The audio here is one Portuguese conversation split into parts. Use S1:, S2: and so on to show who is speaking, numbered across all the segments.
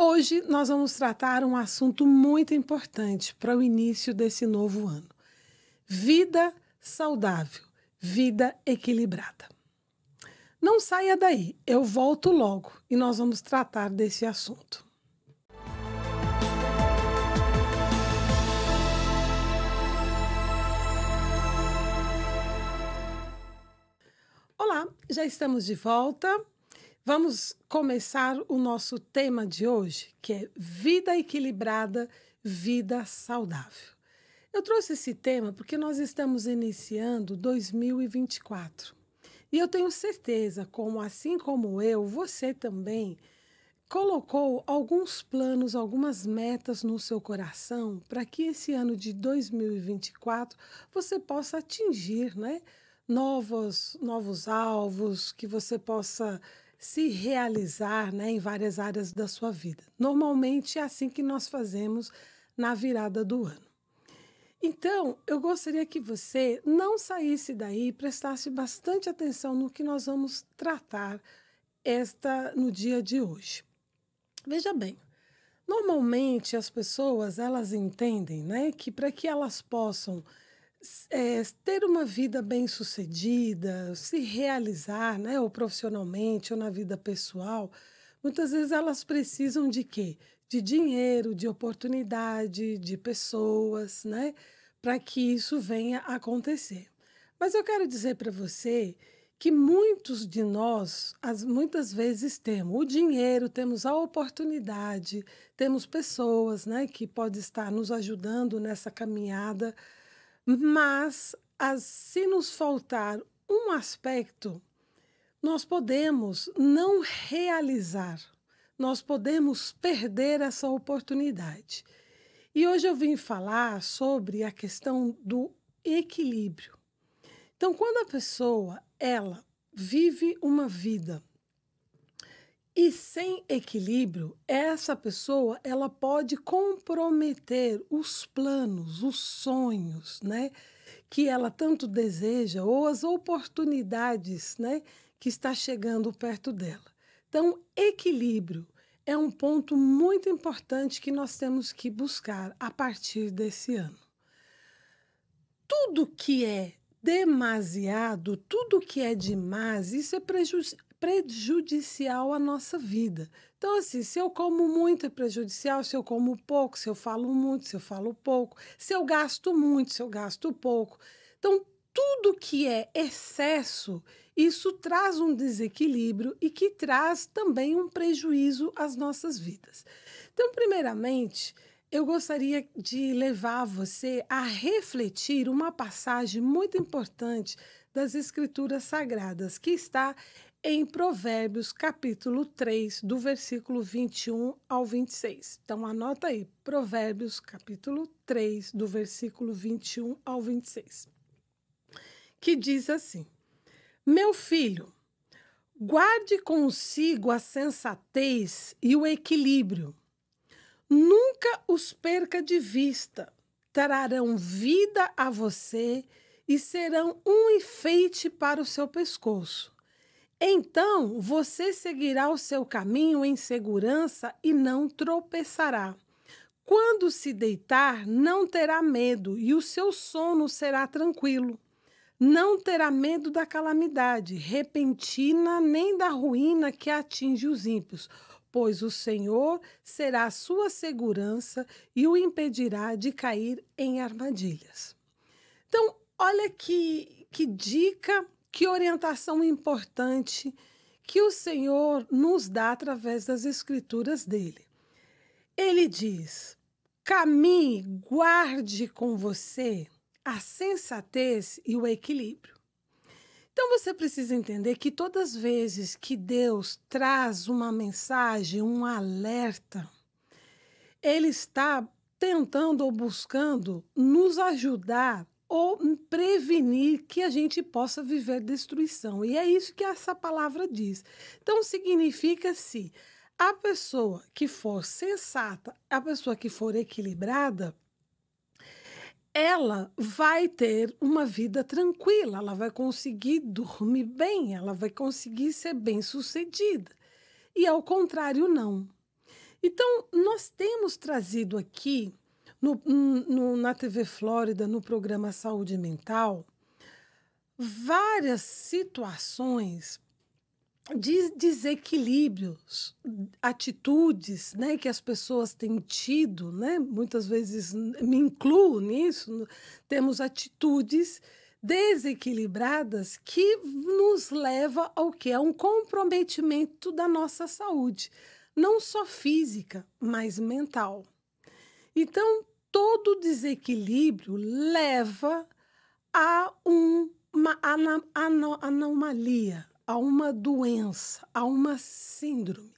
S1: Hoje nós vamos tratar um assunto muito importante para o início desse novo ano: vida saudável, vida equilibrada. Não saia daí, eu volto logo e nós vamos tratar desse assunto. Olá, já estamos de volta Vamos começar o nosso tema de hoje, que é vida equilibrada, vida saudável. Eu trouxe esse tema porque nós estamos iniciando 2024. E eu tenho certeza, como assim como eu, você também colocou alguns planos, algumas metas no seu coração para que esse ano de 2024 você possa atingir, né? Novos, novos alvos, que você possa se realizar né, em várias áreas da sua vida. Normalmente é assim que nós fazemos na virada do ano. Então, eu gostaria que você não saísse daí e prestasse bastante atenção no que nós vamos tratar esta no dia de hoje. Veja bem, normalmente as pessoas elas entendem, né, que para que elas possam é, ter uma vida bem sucedida, se realizar, né, ou profissionalmente ou na vida pessoal, muitas vezes elas precisam de quê? De dinheiro, de oportunidade, de pessoas, né, para que isso venha a acontecer. Mas eu quero dizer para você que muitos de nós, as, muitas vezes temos o dinheiro, temos a oportunidade, temos pessoas, né, que pode estar nos ajudando nessa caminhada mas as, ah, se nos faltar um aspecto, nós podemos não realizar, nós podemos perder essa oportunidade. E hoje eu vim falar sobre a questão do equilíbrio. Então, quando a pessoa ela vive uma vida e sem equilíbrio, essa pessoa ela pode comprometer os planos, os sonhos, né, que ela tanto deseja ou as oportunidades, né, que está chegando perto dela. Então, equilíbrio é um ponto muito importante que nós temos que buscar a partir desse ano. Tudo que é demasiado, tudo que é demais, isso é prejuízo prejudicial à nossa vida. Então, assim, se eu como muito é prejudicial, se eu como pouco, se eu falo muito, se eu falo pouco, se eu gasto muito, se eu gasto pouco. Então, tudo que é excesso, isso traz um desequilíbrio e que traz também um prejuízo às nossas vidas. Então, primeiramente, eu gostaria de levar você a refletir uma passagem muito importante das Escrituras Sagradas, que está em Provérbios, capítulo 3, do versículo 21 ao 26. Então, anota aí, Provérbios, capítulo 3, do versículo 21 ao 26, que diz assim: Meu filho, guarde consigo a sensatez e o equilíbrio, nunca os perca de vista, trarão vida a você e serão um enfeite para o seu pescoço então você seguirá o seu caminho em segurança e não tropeçará. Quando se deitar, não terá medo e o seu sono será tranquilo. Não terá medo da calamidade repentina nem da ruína que atinge os ímpios, pois o Senhor será a sua segurança e o impedirá de cair em armadilhas. Então, olha que, que dica que orientação importante que o Senhor nos dá através das escrituras dele. Ele diz: caminhe, guarde com você a sensatez e o equilíbrio. Então você precisa entender que todas as vezes que Deus traz uma mensagem, um alerta, ele está tentando ou buscando nos ajudar ou prevenir que a gente possa viver destruição. E é isso que essa palavra diz. Então, significa se a pessoa que for sensata, a pessoa que for equilibrada, ela vai ter uma vida tranquila, ela vai conseguir dormir bem, ela vai conseguir ser bem-sucedida. E ao contrário, não. Então, nós temos trazido aqui no, no, na TV Flórida, no programa Saúde Mental, várias situações de desequilíbrios, atitudes, né, que as pessoas têm tido, né? Muitas vezes me incluo nisso. Temos atitudes desequilibradas que nos leva ao que é um comprometimento da nossa saúde, não só física, mas mental. Então, todo desequilíbrio leva a um, uma anomalia, a uma doença, a uma síndrome.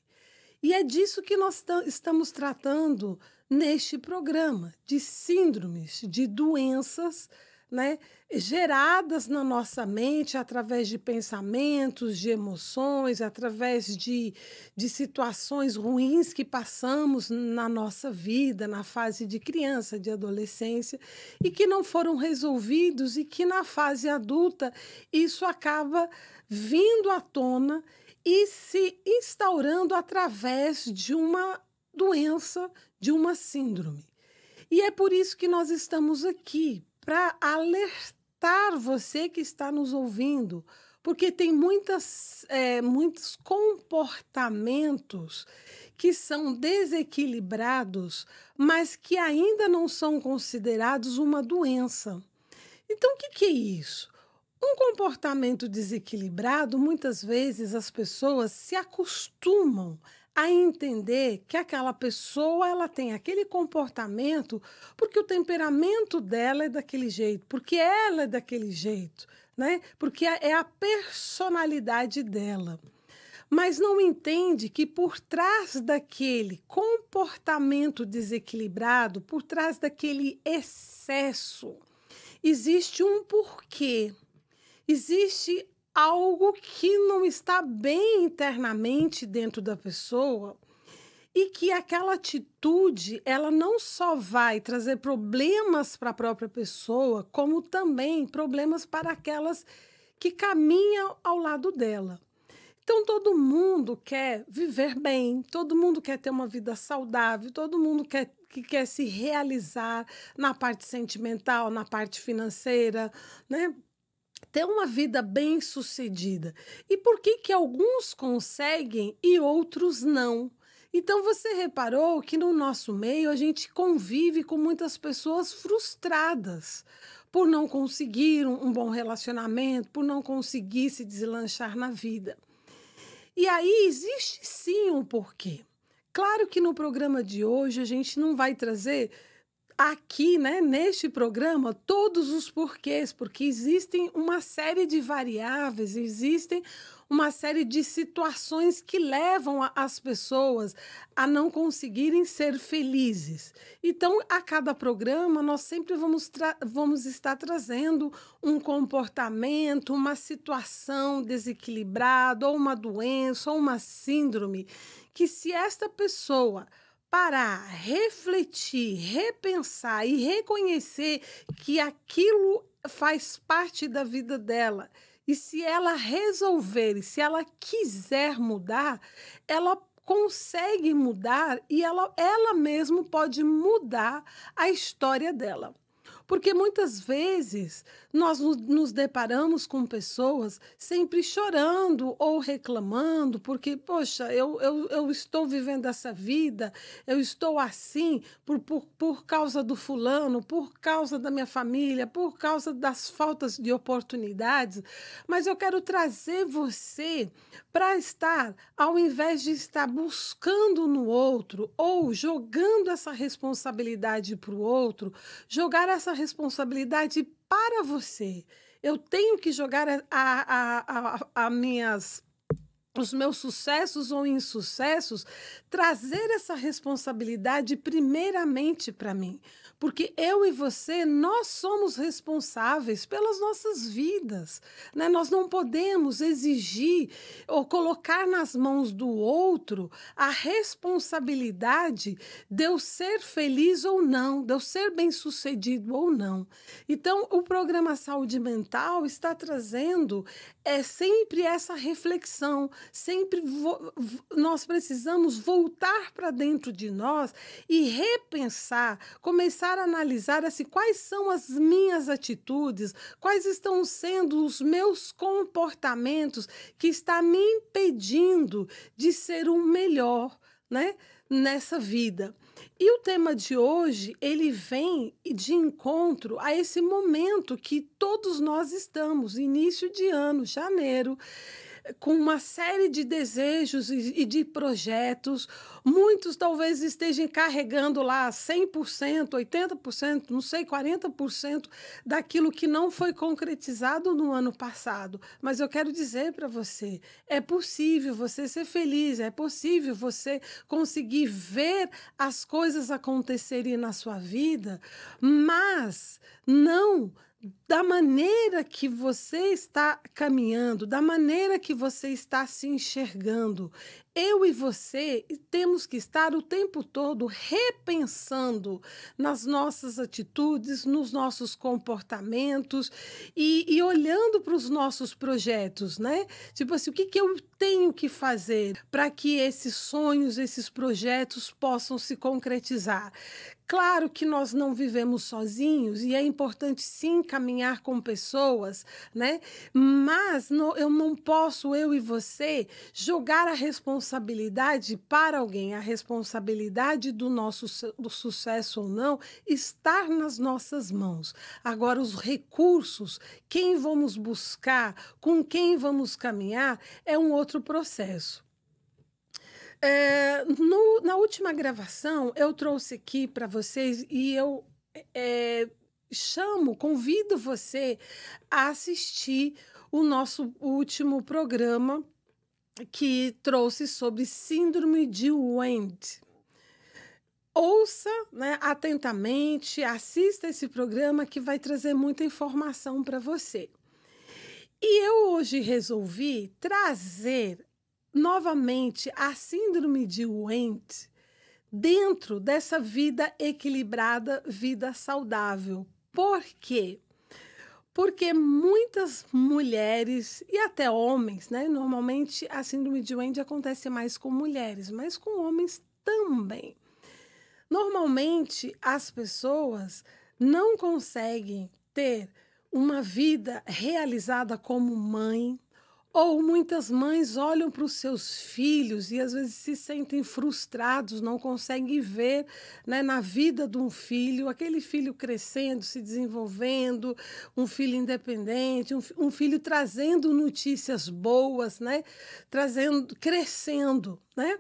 S1: E é disso que nós estamos tratando neste programa, de síndromes, de doenças né, geradas na nossa mente através de pensamentos, de emoções, através de, de situações ruins que passamos na nossa vida, na fase de criança, de adolescência, e que não foram resolvidos, e que na fase adulta isso acaba vindo à tona e se instaurando através de uma doença, de uma síndrome. E é por isso que nós estamos aqui, para alertar você que está nos ouvindo, porque tem muitas, é, muitos comportamentos que são desequilibrados, mas que ainda não são considerados uma doença. Então, o que, que é isso? Um comportamento desequilibrado, muitas vezes as pessoas se acostumam a entender que aquela pessoa ela tem aquele comportamento porque o temperamento dela é daquele jeito, porque ela é daquele jeito, né? Porque é, é a personalidade dela. Mas não entende que por trás daquele comportamento desequilibrado, por trás daquele excesso, existe um porquê. Existe algo que não está bem internamente dentro da pessoa e que aquela atitude ela não só vai trazer problemas para a própria pessoa, como também problemas para aquelas que caminham ao lado dela. Então todo mundo quer viver bem, todo mundo quer ter uma vida saudável, todo mundo quer que quer se realizar na parte sentimental, na parte financeira, né? ter uma vida bem sucedida e por que que alguns conseguem e outros não. Então você reparou que no nosso meio a gente convive com muitas pessoas frustradas por não conseguir um bom relacionamento, por não conseguir se deslanchar na vida. E aí existe sim um porquê. Claro que no programa de hoje a gente não vai trazer aqui, né, neste programa, todos os porquês, porque existem uma série de variáveis, existem uma série de situações que levam a, as pessoas a não conseguirem ser felizes. Então, a cada programa, nós sempre vamos, vamos estar trazendo um comportamento, uma situação desequilibrada, ou uma doença, ou uma síndrome, que se esta pessoa parar, refletir, repensar e reconhecer que aquilo faz parte da vida dela. E se ela resolver, se ela quiser mudar, ela consegue mudar e ela, ela mesma pode mudar a história dela. Porque muitas vezes nós nos deparamos com pessoas sempre chorando ou reclamando, porque, poxa, eu, eu, eu estou vivendo essa vida, eu estou assim por, por, por causa do fulano, por causa da minha família, por causa das faltas de oportunidades, mas eu quero trazer você para estar, ao invés de estar buscando no outro ou jogando essa responsabilidade para o outro, jogar essa responsabilidade para você. Eu tenho que jogar a, minhas os meus sucessos ou insucessos, trazer essa responsabilidade primeiramente para mim. Porque eu e você, nós somos responsáveis pelas nossas vidas. Né? Nós não podemos exigir ou colocar nas mãos do outro a responsabilidade de eu ser feliz ou não, de eu ser bem-sucedido ou não. Então, o programa Saúde Mental está trazendo é sempre essa reflexão sempre. Vo... Nós precisamos voltar para dentro de nós e repensar, começar a analisar assim, quais são as minhas atitudes, quais estão sendo os meus comportamentos que está me impedindo de ser o um melhor, né? nessa vida. E o tema de hoje, ele vem de encontro a esse momento que todos nós estamos, início de ano, janeiro com uma série de desejos e de projetos. Muitos talvez estejam carregando lá 100%, 80%, não sei, 40% daquilo que não foi concretizado no ano passado. Mas eu quero dizer para você: é possível você ser feliz, é possível você conseguir ver as coisas acontecerem na sua vida, mas não da maneira que você está caminhando, da maneira que você está se enxergando, eu e você temos que estar o tempo todo repensando nas nossas atitudes, nos nossos comportamentos e, e olhando para os nossos projetos, né? Tipo assim, o que, que eu tenho que fazer para que esses sonhos, esses projetos possam se concretizar? Claro que nós não vivemos sozinhos e é importante sim caminhar com pessoas, né? Mas eu não posso, eu e você, jogar a responsabilidade responsabilidade para alguém, a responsabilidade do nosso do sucesso ou não, estar nas nossas mãos. Agora, os recursos, quem vamos buscar, com quem vamos caminhar, é um outro processo. É, no, na última gravação, eu trouxe aqui para vocês e eu é, chamo, convido você a assistir o nosso último programa que trouxe sobre síndrome de Wendt. Ouça né, atentamente, assista esse programa que vai trazer muita informação para você. E eu hoje resolvi trazer novamente a síndrome de Wendt dentro dessa vida equilibrada, vida saudável. Por quê? porque muitas mulheres e até homens, né? Normalmente a síndrome de Wendy acontece mais com mulheres, mas com homens também. Normalmente as pessoas não conseguem ter uma vida realizada como mãe, ou muitas mães olham para os seus filhos e às vezes se sentem frustrados, não conseguem ver né, na vida de um filho, aquele filho crescendo, se desenvolvendo, um filho independente, um, um filho trazendo notícias boas, né, trazendo, crescendo. Né?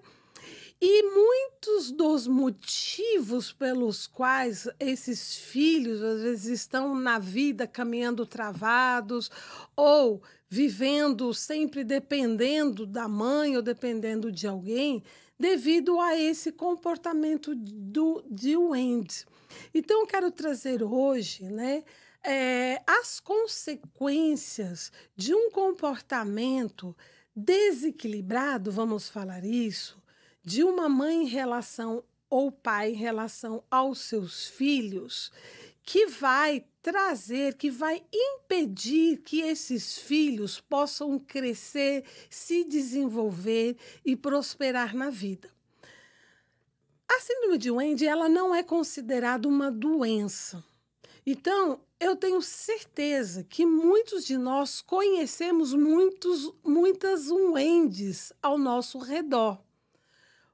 S1: E muitos dos motivos pelos quais esses filhos às vezes estão na vida caminhando travados ou vivendo sempre dependendo da mãe ou dependendo de alguém, devido a esse comportamento do de Wendy. Então, eu quero trazer hoje, né? É, as consequências de um comportamento desequilibrado, vamos falar isso, de uma mãe em relação ou pai em relação aos seus filhos, que vai trazer, que vai impedir que esses filhos possam crescer, se desenvolver e prosperar na vida. A síndrome de Wendy, ela não é considerada uma doença. Então, eu tenho certeza que muitos de nós conhecemos muitos, muitas Wendy's ao nosso redor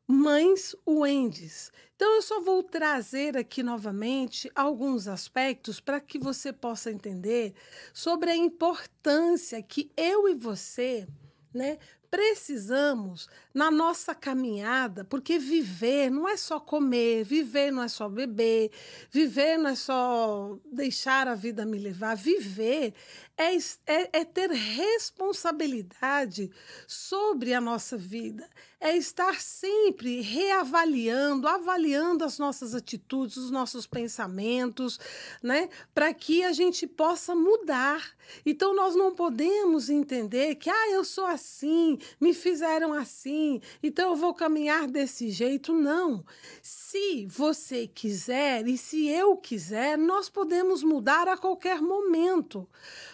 S1: mães Wendy's. Então, eu só vou trazer aqui novamente alguns aspectos para que você possa entender sobre a importância que eu e você né, precisamos, na nossa caminhada, porque viver não é só comer, viver não é só beber, viver não é só deixar a vida me levar, viver é, é, é ter responsabilidade sobre a nossa vida, é estar sempre reavaliando, avaliando as nossas atitudes, os nossos pensamentos, né, para que a gente possa mudar. Então, nós não podemos entender que, ah, eu sou assim, me fizeram assim, então eu vou caminhar desse jeito. Não. Se você quiser e se eu quiser, nós podemos mudar a qualquer momento.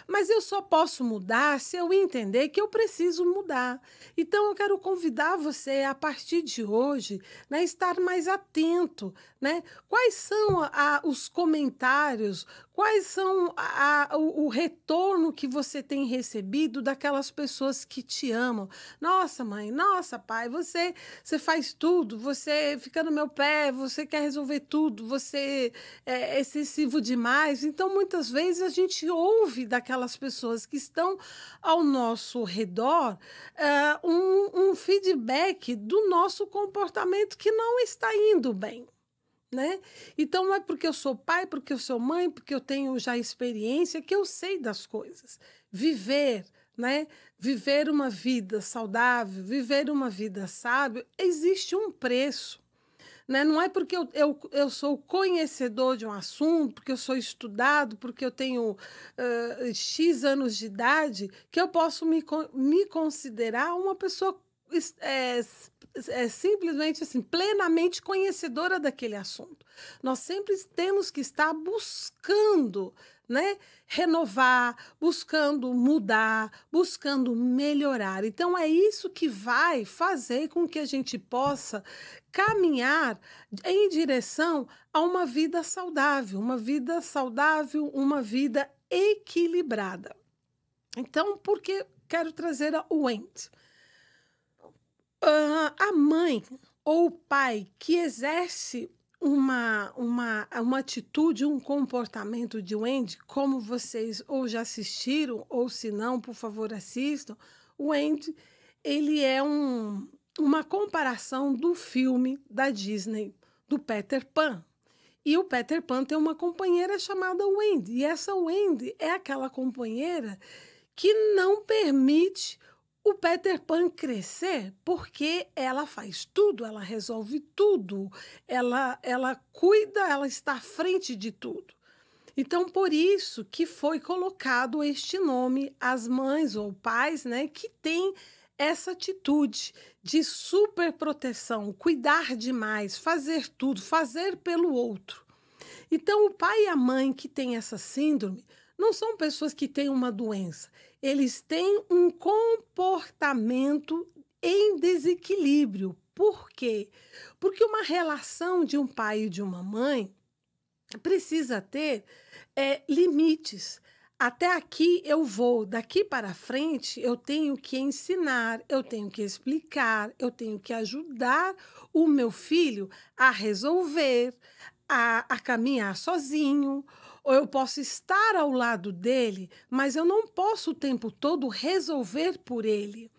S1: Mas eu só posso mudar se eu entender que eu preciso mudar. Então eu quero convidar você a partir de hoje, né, estar mais atento, né? Quais são a, os comentários, Quais são a, a, o, o, retorno que você tem recebido daquelas pessoas que te amam? Nossa, mãe, nossa, pai, você, você faz tudo, você fica no meu pé, você quer resolver tudo, você é excessivo demais. Então, muitas vezes a gente ouve daquelas pessoas que estão ao nosso redor uh, um, um feedback do nosso comportamento que não está indo bem né? Então não é porque eu sou pai, porque eu sou mãe, porque eu tenho já experiência que eu sei das coisas. Viver, né? Viver uma vida saudável, viver uma vida sábio, existe um preço. Né? Não é porque eu, eu, eu sou conhecedor de um assunto, porque eu sou estudado, porque eu tenho uh, X anos de idade, que eu posso me, me considerar uma pessoa é, é simplesmente assim, plenamente conhecedora daquele assunto. Nós sempre temos que estar buscando né? Renovar, buscando mudar, buscando melhorar. Então é isso que vai fazer com que a gente possa caminhar em direção a uma vida saudável, uma vida saudável, uma vida equilibrada. Então, porque quero trazer o ente a mãe ou o pai que exerce uma, uma, uma atitude, um comportamento de Wendy, como vocês ou já assistiram, ou se não, por favor, assistam. O Wendy, ele é um, uma comparação do filme da Disney, do Peter Pan. E o Peter Pan tem uma companheira chamada Wendy. E essa Wendy é aquela companheira que não permite o Peter Pan crescer porque ela faz tudo, ela resolve tudo, ela, ela cuida, ela está à frente de tudo. Então, por isso que foi colocado este nome às mães ou pais, né, que têm essa atitude de superproteção, cuidar demais, fazer tudo, fazer pelo outro. Então, o pai e a mãe que têm essa síndrome não são pessoas que têm uma doença. Eles têm um comportamento em desequilíbrio. Por quê? Porque uma relação de um pai e de uma mãe precisa ter é, limites. Até aqui eu vou, daqui para frente eu tenho que ensinar, eu tenho que explicar, eu tenho que ajudar o meu filho a resolver, a, a caminhar sozinho, ou eu posso estar ao lado dele, mas eu não posso o tempo todo resolver por ele.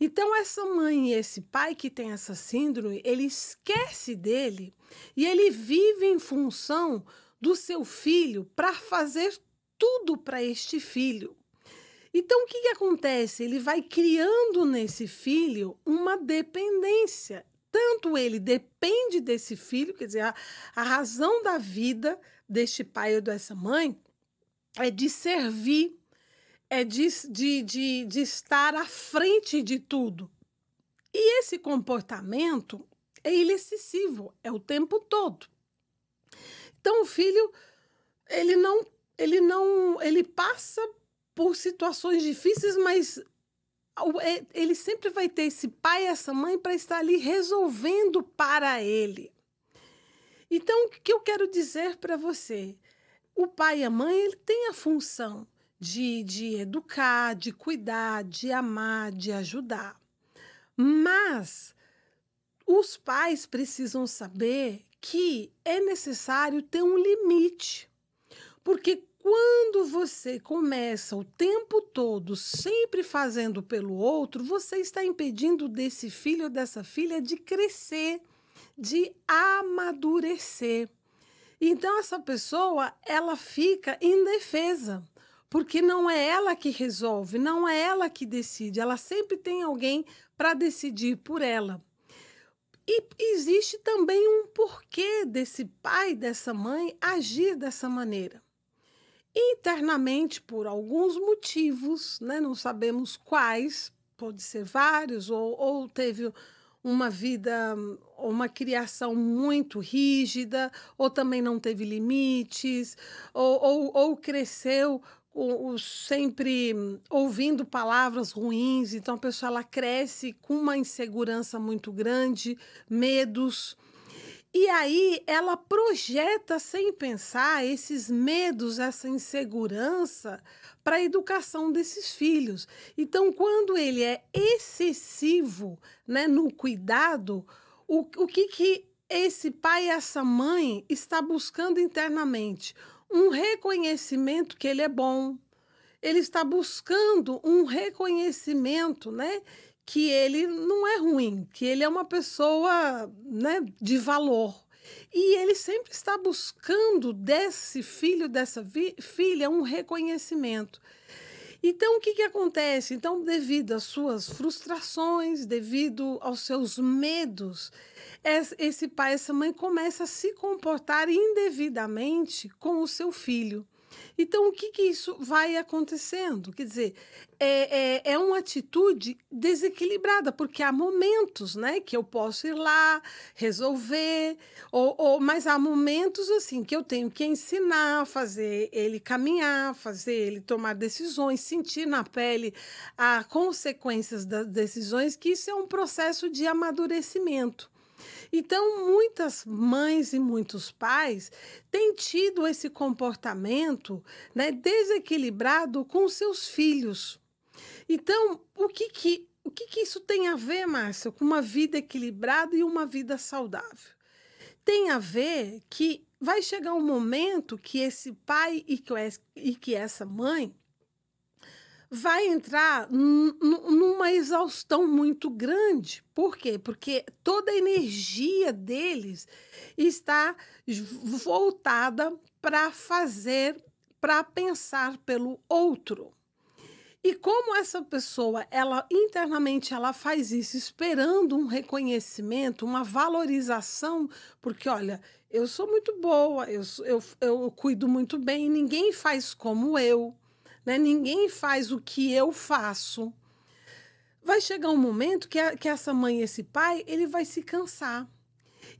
S1: Então, essa mãe e esse pai que tem essa síndrome, ele esquece dele e ele vive em função do seu filho para fazer tudo para este filho. Então, o que, que acontece? Ele vai criando nesse filho uma dependência. Tanto ele depende desse filho, quer dizer, a, a razão da vida deste pai ou dessa mãe é de servir, é de, de, de, de estar à frente de tudo. E esse comportamento é excessivo, é o tempo todo. Então o filho ele não ele não ele passa por situações difíceis, mas é, ele sempre vai ter esse pai e essa mãe para estar ali resolvendo para ele. Então, o que eu quero dizer para você? O pai e a mãe ele tem a função de, de educar, de cuidar, de amar, de ajudar. Mas os pais precisam saber que é necessário ter um limite. Porque quando você começa o tempo todo sempre fazendo pelo outro, você está impedindo desse filho ou dessa filha de crescer, de amadurecer. Então essa pessoa, ela fica indefesa, porque não é ela que resolve, não é ela que decide, ela sempre tem alguém para decidir por ela. E existe também um porquê desse pai, dessa mãe agir dessa maneira. Internamente, por alguns motivos, né, não sabemos quais, pode ser vários, ou, ou teve uma vida, hum, uma criação muito rígida, ou também não teve limites, ou, ou, ou cresceu sempre hum, ouvindo palavras ruins, então a pessoa ela cresce com uma insegurança muito grande, medos. E aí ela projeta sem pensar esses medos, essa insegurança para a educação desses filhos. Então, quando ele é excessivo né, no cuidado, o, o que, que esse pai e essa mãe está buscando internamente? Um reconhecimento que ele é bom. Ele está buscando um reconhecimento, né? Que ele não é ruim, que ele é uma pessoa né, de valor. E ele sempre está buscando desse filho, dessa filha, um reconhecimento. Então, o que, que acontece? Então, devido às suas frustrações, devido aos seus medos, esse pai, essa mãe começa a se comportar indevidamente com o seu filho. Então, o que, que isso vai acontecendo? Quer dizer, é, é, é, uma atitude desequilibrada, porque há momentos né, que eu posso ir lá, resolver, ou, ou, mas há momentos assim que eu tenho que ensinar, fazer ele caminhar, fazer ele tomar decisões, sentir na pele as consequências das decisões, que isso é um processo de amadurecimento. Então, muitas mães e muitos pais têm tido esse comportamento né, desequilibrado com seus filhos. Então, o que que, o que que isso tem a ver, Márcia, com uma vida equilibrada e uma vida saudável? Tem a ver que vai chegar um momento que esse pai e que essa mãe vai entrar numa exaustão muito grande. Por quê? Porque toda a energia deles está voltada para fazer, para pensar pelo outro. E como essa pessoa, ela internamente ela faz isso esperando um reconhecimento, uma valorização, porque olha, eu sou muito boa, eu, eu, eu cuido muito bem, ninguém faz como eu né? ninguém faz o que eu faço. Vai chegar um momento que, a, que essa mãe e esse pai ele vai se cansar.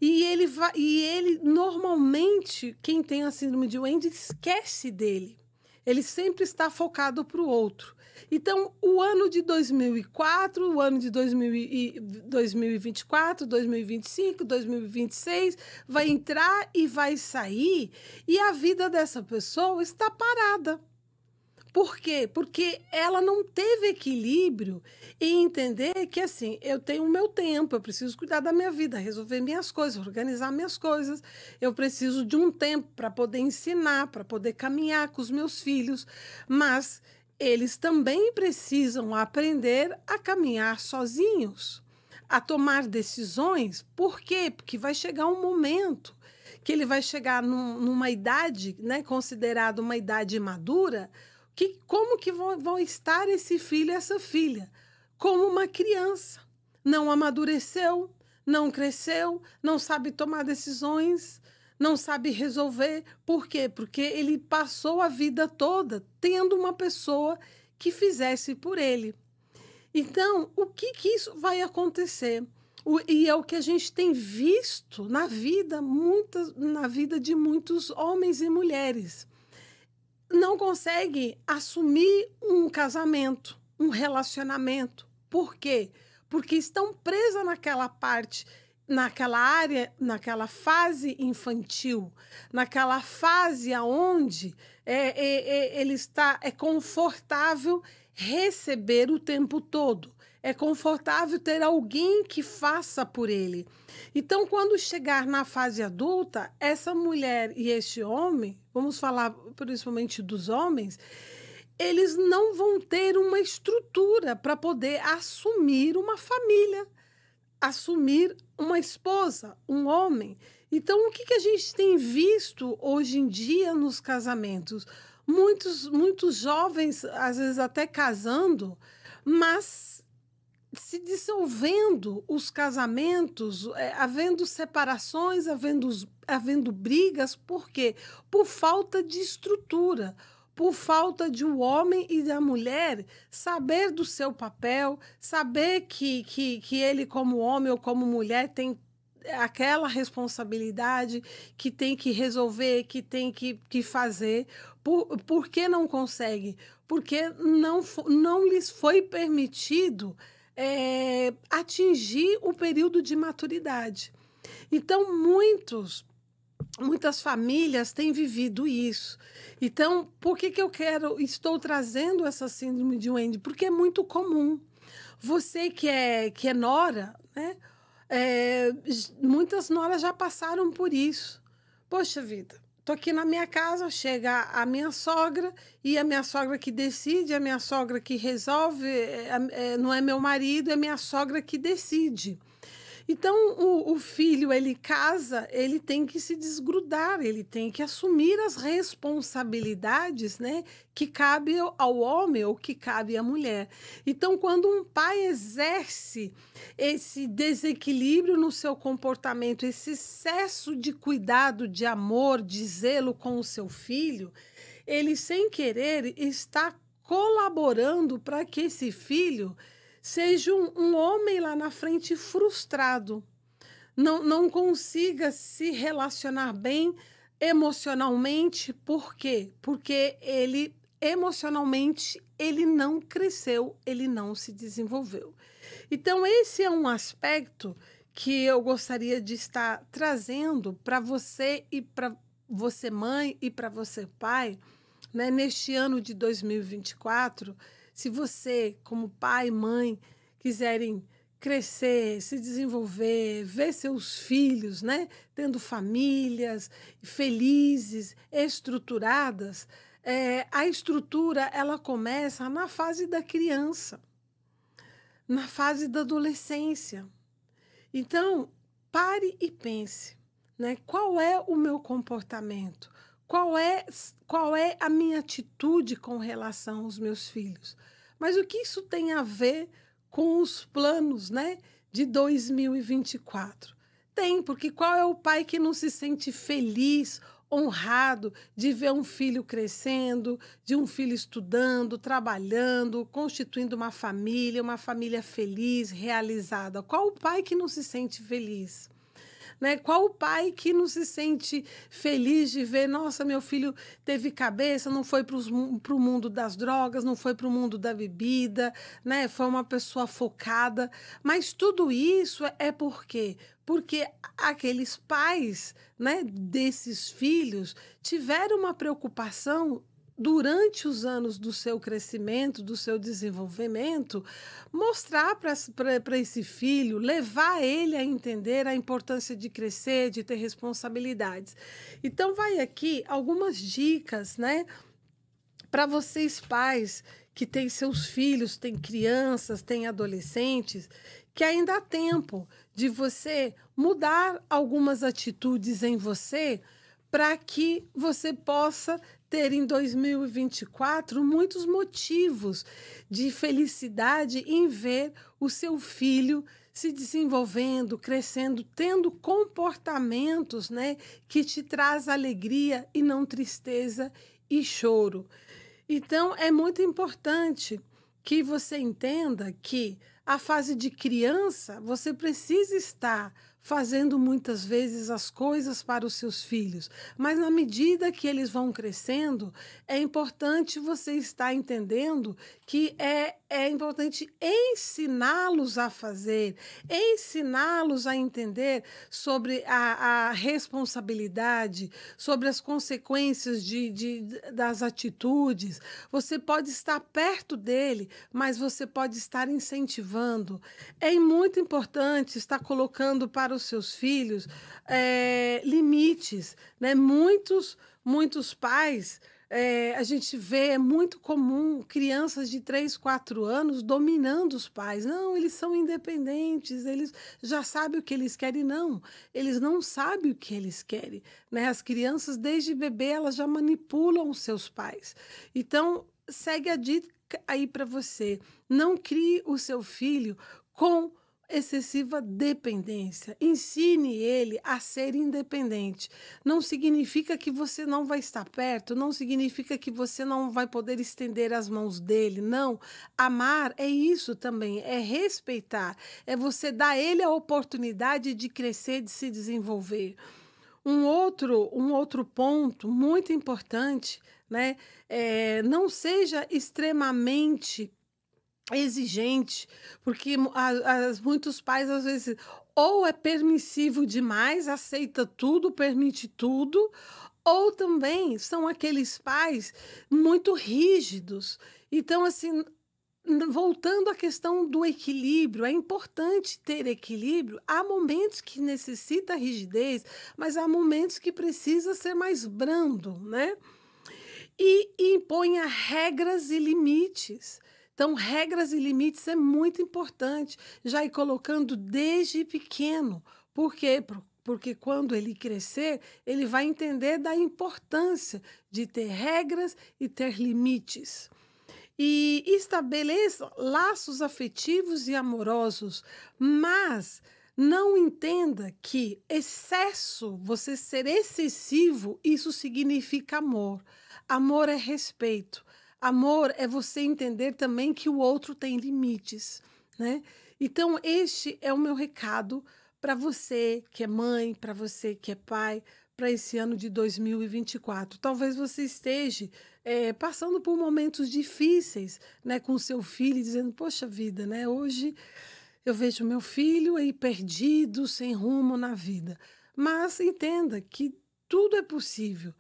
S1: E ele, vai, e ele normalmente, quem tem a síndrome de Wendy, esquece dele. Ele sempre está focado para o outro. Então, o ano de 2004, o ano de 2024, 2025, 2026 vai entrar e vai sair, e a vida dessa pessoa está parada. Por quê? Porque ela não teve equilíbrio em entender que, assim, eu tenho o meu tempo, eu preciso cuidar da minha vida, resolver minhas coisas, organizar minhas coisas. Eu preciso de um tempo para poder ensinar, para poder caminhar com os meus filhos, mas eles também precisam aprender a caminhar sozinhos, a tomar decisões. Por quê? Porque vai chegar um momento que ele vai chegar num, numa idade, né, considerada uma idade madura que, como que vão, vão estar esse filho e essa filha? Como uma criança. Não amadureceu, não cresceu, não sabe tomar decisões, não sabe resolver. Por quê? Porque ele passou a vida toda tendo uma pessoa que fizesse por ele. Então, o que, que isso vai acontecer? O, e é o que a gente tem visto na vida, muitas, na vida de muitos homens e mulheres não consegue assumir um casamento, um relacionamento. Por quê? Porque estão presas naquela parte, naquela área, naquela fase infantil, naquela fase aonde é, é, é, ele está é confortável receber o tempo todo. É confortável ter alguém que faça por ele. Então, quando chegar na fase adulta, essa mulher e este homem vamos falar principalmente dos homens, eles não vão ter uma estrutura para poder assumir uma família, assumir uma esposa, um homem. Então, o que, que a gente tem visto hoje em dia nos casamentos? Muitos, muitos jovens, às vezes até casando, mas se dissolvendo os casamentos, é, havendo separações, havendo, havendo brigas, por quê? Por falta de estrutura, por falta de o um homem e da mulher saber do seu papel, saber que, que, que ele, como homem ou como mulher, tem aquela responsabilidade que tem que resolver, que tem que, que fazer. Por, por que não consegue? Porque não, não lhes foi permitido é, atingir o período de maturidade. Então, muitos, muitas famílias têm vivido isso. Então, por que, que eu quero, estou trazendo essa síndrome de Wendy? Porque é muito comum. Você que é, que é nora, né? É, muitas noras já passaram por isso. Poxa vida, Tô aqui na minha casa, chega a minha sogra e a minha sogra que decide, a minha sogra que resolve, é, é, não é meu marido, é minha sogra que decide. Então, o, o, filho, ele casa, ele tem que se desgrudar, ele tem que assumir as responsabilidades, né? Que cabe ao homem ou que cabe à mulher. Então, quando um pai exerce esse desequilíbrio no seu comportamento, esse excesso de cuidado, de amor, de zelo com o seu filho, ele, sem querer, está colaborando para que esse filho seja um, um homem lá na frente frustrado, não, não consiga se relacionar bem emocionalmente, por quê? Porque ele emocionalmente ele não cresceu, ele não se desenvolveu. Então esse é um aspecto que eu gostaria de estar trazendo para você e para você mãe e para você pai, né, neste ano de 2024 se você, como pai, e mãe, quiserem crescer, se desenvolver, ver seus filhos, né, tendo famílias felizes, estruturadas, é, a estrutura ela começa na fase da criança, na fase da adolescência. Então pare e pense, né, qual é o meu comportamento, qual é qual é a minha atitude com relação aos meus filhos mas o que isso tem a ver com os planos, né, de 2024? Tem, porque qual é o pai que não se sente feliz, honrado de ver um filho crescendo, de um filho estudando, trabalhando, constituindo uma família, uma família feliz, realizada? Qual o pai que não se sente feliz? Né? Qual o pai que não se sente feliz de ver, nossa, meu filho teve cabeça, não foi para o mundo das drogas, não foi para o mundo da bebida, né? foi uma pessoa focada. Mas tudo isso é porque porque aqueles pais né, desses filhos tiveram uma preocupação durante os anos do seu crescimento, do seu desenvolvimento, mostrar para esse filho, levar ele a entender a importância de crescer, de ter responsabilidades. Então, vai aqui algumas dicas, né? Para vocês, pais que têm seus filhos, têm crianças, têm adolescentes, que ainda há tempo de você mudar algumas atitudes em você para que você possa ter em 2024 muitos motivos de felicidade em ver o seu filho se desenvolvendo, crescendo, tendo comportamentos, né, que te traz alegria e não tristeza e choro. Então é muito importante que você entenda que a fase de criança você precisa estar fazendo muitas vezes as coisas para os seus filhos, mas na medida que eles vão crescendo, é importante você estar entendendo que é é importante ensiná-los a fazer, ensiná-los a entender sobre a, a, responsabilidade, sobre as consequências de, de, das atitudes. Você pode estar perto dele, mas você pode estar incentivando. É muito importante estar colocando para os seus filhos é, limites, né? Muitos, muitos pais é, a gente vê, é muito comum crianças de 3, 4 anos dominando os pais. Não, eles são independentes, eles já sabem o que eles querem. Não, eles não sabem o que eles querem. Né? As crianças, desde bebê, elas já manipulam os seus pais. Então, segue a dica aí para você. Não crie o seu filho com excessiva dependência. Ensine ele a ser independente. Não significa que você não vai estar perto, não significa que você não vai poder estender as mãos dele. Não. Amar é isso também, é respeitar, é você dar a ele a oportunidade de crescer, de se desenvolver. Um outro, um outro ponto muito importante, né? É, não seja extremamente exigente, porque a, a, muitos pais às vezes ou é permissivo demais, aceita tudo, permite tudo, ou também são aqueles pais muito rígidos. Então, assim, voltando à questão do equilíbrio, é importante ter equilíbrio. Há momentos que necessita rigidez, mas há momentos que precisa ser mais brando, né? E imponha regras e limites então, regras e limites é muito importante, já ir colocando desde pequeno. Por quê? Porque quando ele crescer, ele vai entender da importância de ter regras e ter limites. E estabeleça laços afetivos e amorosos, mas não entenda que excesso, você ser excessivo, isso significa amor. Amor é respeito. Amor é você entender também que o outro tem limites, né? Então, este é o meu recado para você que é mãe, para você que é pai, para esse ano de 2024. Talvez você esteja é, passando por momentos difíceis, né, com seu filho, dizendo: Poxa vida, né? Hoje eu vejo meu filho aí perdido, sem rumo na vida. Mas entenda que tudo é possível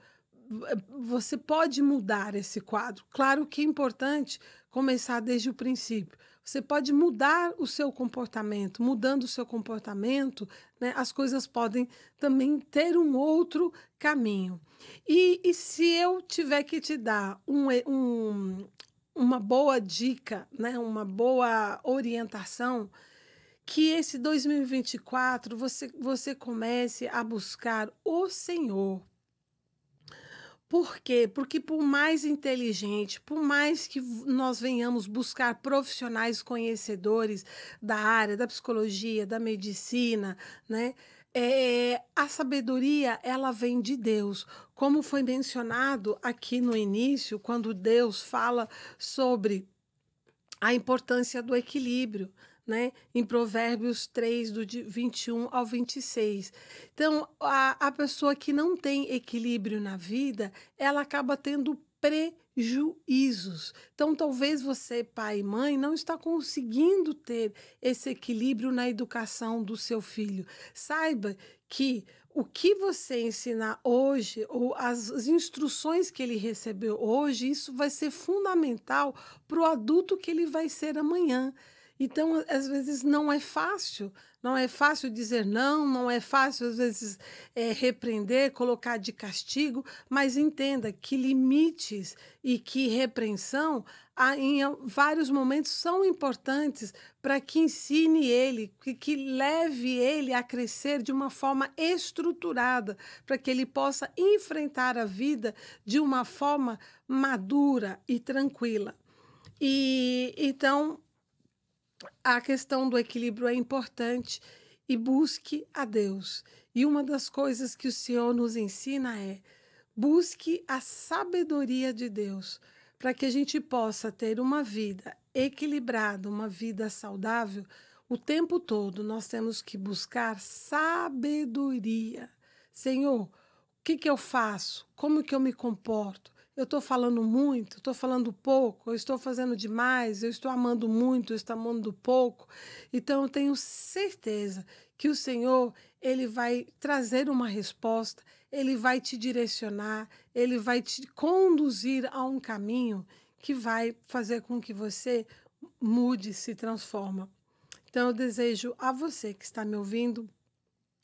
S1: você pode mudar esse quadro. Claro que é importante começar desde o princípio. Você pode mudar o seu comportamento. Mudando o seu comportamento, né, as coisas podem também ter um outro caminho. E, e se eu tiver que te dar um, um, uma boa dica, né, uma boa orientação, que esse 2024 você, você comece a buscar o Senhor por quê? Porque por mais inteligente, por mais que nós venhamos buscar profissionais conhecedores da área da psicologia, da medicina, né? É, a sabedoria ela vem de Deus, como foi mencionado aqui no início, quando Deus fala sobre a importância do equilíbrio, né, em Provérbios 3, do 21 ao 26. Então, a, a pessoa que não tem equilíbrio na vida, ela acaba tendo prejuízos. Então, talvez você, pai e mãe, não está conseguindo ter esse equilíbrio na educação do seu filho. Saiba que o que você ensinar hoje, ou as, as instruções que ele recebeu hoje, isso vai ser fundamental para o adulto que ele vai ser amanhã. Então, às vezes, não é fácil. Não é fácil dizer não, não é fácil, às vezes, é, repreender, colocar de castigo, mas entenda que limites e que repreensão em vários momentos são importantes para que ensine ele, que, que, leve ele a crescer de uma forma estruturada, para que ele possa enfrentar a vida de uma forma madura e tranquila. E então a questão do equilíbrio é importante e busque a Deus. E uma das coisas que o Senhor nos ensina é busque a sabedoria de Deus para que a gente possa ter uma vida equilibrada, uma vida saudável. O tempo todo nós temos que buscar sabedoria. Senhor, o que, que eu faço? Como que eu me comporto? eu estou falando muito, estou falando pouco, eu estou fazendo demais, eu estou amando muito, eu estou amando pouco. Então eu tenho certeza que o Senhor, ele vai trazer uma resposta, ele vai te direcionar, ele vai te conduzir a um caminho que vai fazer com que você mude, se transforma. Então eu desejo a você que está me ouvindo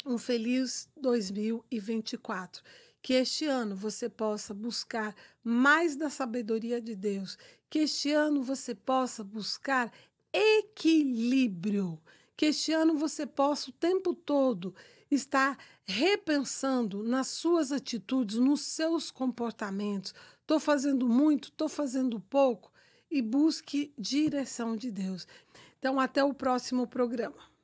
S1: um feliz 2024 que este ano você possa buscar mais da sabedoria de Deus, que este ano você possa buscar equilíbrio, que este ano você possa o tempo todo estar repensando nas suas atitudes, nos seus comportamentos. Estou fazendo muito, estou fazendo pouco e busque direção de Deus. Então, até o próximo programa.